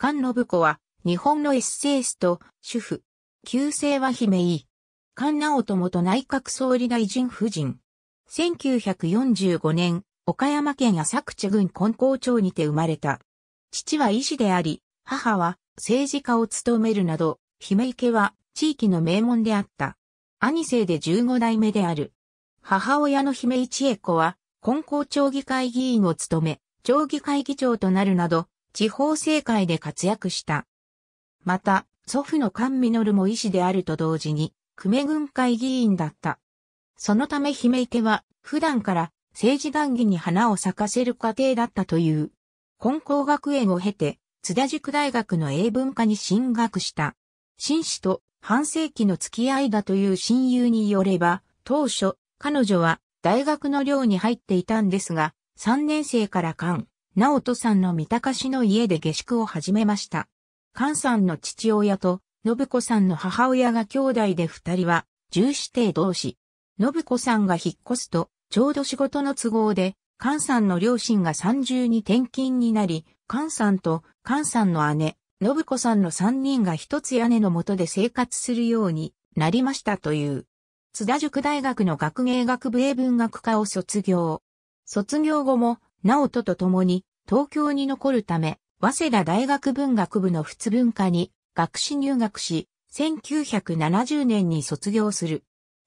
菅信子は、日本のエッセイスト、主婦。旧姓は姫井。菅直友元内閣総理大臣夫人。1945年、岡山県浅口郡根高町にて生まれた。父は医師であり、母は政治家を務めるなど、姫池は地域の名門であった。兄生で15代目である。母親の姫井千恵子は、根高町議会議員を務め、町議会議長となるなど、地方政界で活躍した。また、祖父の菅実も医師であると同時に、久米軍会議員だった。そのため姫池は、普段から政治談義に花を咲かせる過程だったという。本校学園を経て、津田塾大学の英文科に進学した。紳士と半世紀の付き合いだという親友によれば、当初、彼女は大学の寮に入っていたんですが、3年生から間、直人さんの三鷹市の家で下宿を始めました。菅さんの父親と、信子さんの母親が兄弟で二人は、重視度、同士。信子さんが引っ越すと、ちょうど仕事の都合で、菅さんの両親が三重に転勤になり、菅さんと菅さんの姉、信子さんの三人が一つ屋根の下で生活するようになりましたという。津田塾大学の学芸学部英文学科を卒業。卒業後も、直人と共に東京に残るため、早稲田大学文学部の仏文科に学士入学し、1970年に卒業する。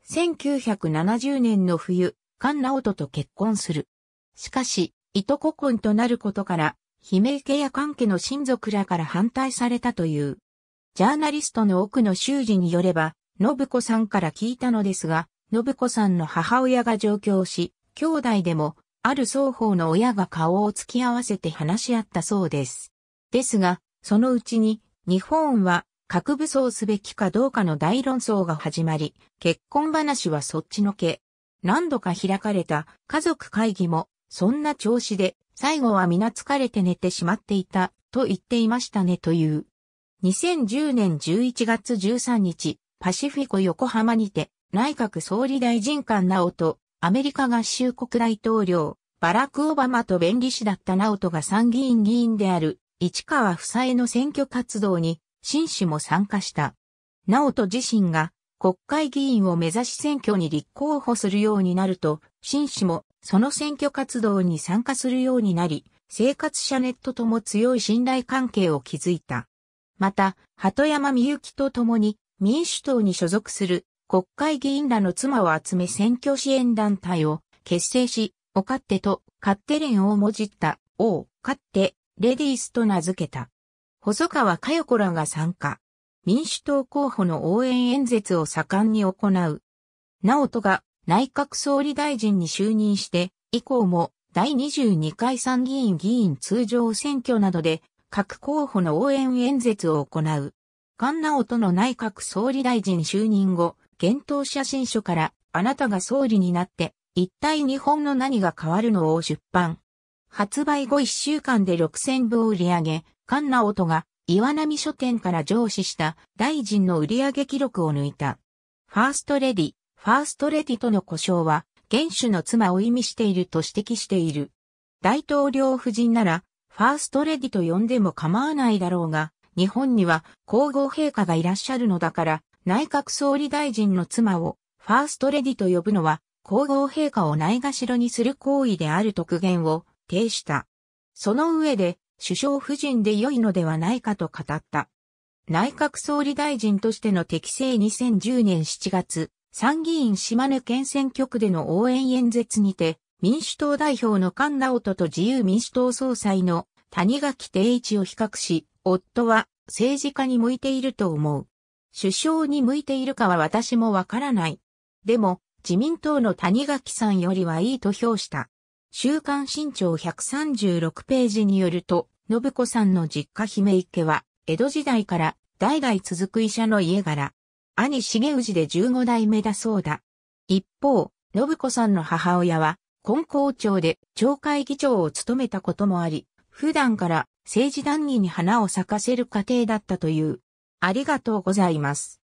1970年の冬、菅直人と結婚する。しかし、いとこ婚となることから、姫家や関家の親族らから反対されたという。ジャーナリストの奥野修司によれば、信子さんから聞いたのですが、信子さんの母親が上京し、兄弟でもある双方の親が顔を突き合わせて話し合ったそうです。ですが、そのうちに、日本は核武装すべきかどうかの大論争が始まり、結婚話はそっちのけ。何度か開かれた家族会議も、そんな調子で、最後は皆疲れて寝てしまっていた、と言っていましたねという。2010年11月13日、パシフィコ横浜にて、内閣総理大臣官直人、アメリカ合衆国大統領、バラク・オバマと弁理士だったナオトが参議院議員である、市川房妻の選挙活動に、紳士も参加した。ナオト自身が、国会議員を目指し選挙に立候補するようになると、紳士もその選挙活動に参加するようになり、生活者ネットとも強い信頼関係を築いた。また、鳩山みゆきと共に民主党に所属する国会議員らの妻を集め選挙支援団体を結成し、おかってと勝手連をもじった、王、勝手、レディースと名付けた。細川佳代子らが参加。民主党候補の応援演説を盛んに行う。直人が内閣総理大臣に就任して、以降も第22回参議院議員通常選挙などで各候補の応援演説を行う。菅直人の内閣総理大臣就任後、検討写真書から、あなたが総理になって、一体日本の何が変わるのを出版。発売後1週間で6000部を売り上げ、菅直人が岩波書店から上司した大臣の売上記録を抜いた。ファーストレディ、ファーストレディとの故障は、元首の妻を意味していると指摘している。大統領夫人なら、ファーストレディと呼んでも構わないだろうが、日本には皇后陛下がいらっしゃるのだから、内閣総理大臣の妻をファーストレディと呼ぶのは皇后陛下をないがしろにする行為である特言を呈した。その上で首相夫人で良いのではないかと語った。内閣総理大臣としての適正2010年7月、参議院島根県選挙区での応援演説にて、民主党代表の菅直人と自由民主党総裁の谷垣定一を比較し、夫は政治家に向いていると思う。首相に向いているかは私もわからない。でも、自民党の谷垣さんよりはいいと評した。週刊新潮136ページによると、信子さんの実家姫池は、江戸時代から代々続く医者の家柄。兄重氏で15代目だそうだ。一方、信子さんの母親は、根校長で町会議長を務めたこともあり、普段から政治談義に花を咲かせる家庭だったという。ありがとうございます。